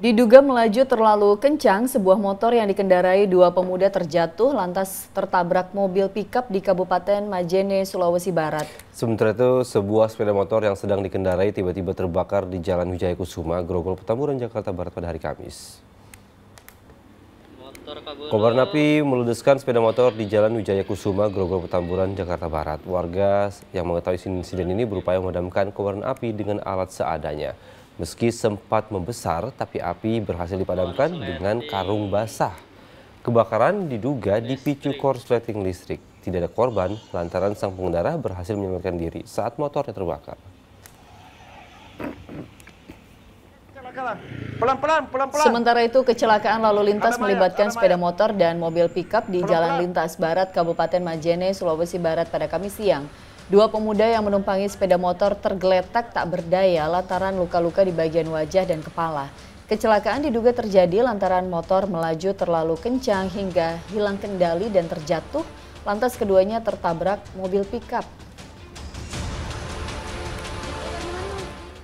Diduga melaju terlalu kencang, sebuah motor yang dikendarai dua pemuda terjatuh lantas tertabrak mobil pickup di Kabupaten Majene, Sulawesi Barat. Sementara itu, sebuah sepeda motor yang sedang dikendarai tiba-tiba terbakar di Jalan Wijaya Kusuma, Grogol, Petamburan, Jakarta Barat pada hari Kamis. Kobar api meludeskan sepeda motor di Jalan Wijaya Kusuma, Grogol, Petamburan, Jakarta Barat. Warga yang mengetahui insiden ini berupaya memadamkan kobaran api dengan alat seadanya. Meski sempat membesar, tapi api berhasil dipadamkan dengan karung basah. Kebakaran diduga dipicu korsleting listrik. Tidak ada korban lantaran sang pengendara berhasil menyelamatkan diri saat motornya terbakar. Pelan-pelan, pelan-pelan. Sementara itu, kecelakaan lalu lintas melibatkan sepeda motor dan mobil pickup di Jalan Lintas Barat, Kabupaten Majene, Sulawesi Barat pada Kamis siang. Dua pemuda yang menumpangi sepeda motor tergeletak tak berdaya lantaran luka-luka di bagian wajah dan kepala. Kecelakaan diduga terjadi lantaran motor melaju terlalu kencang hingga hilang kendali dan terjatuh, lantas keduanya tertabrak mobil pickup.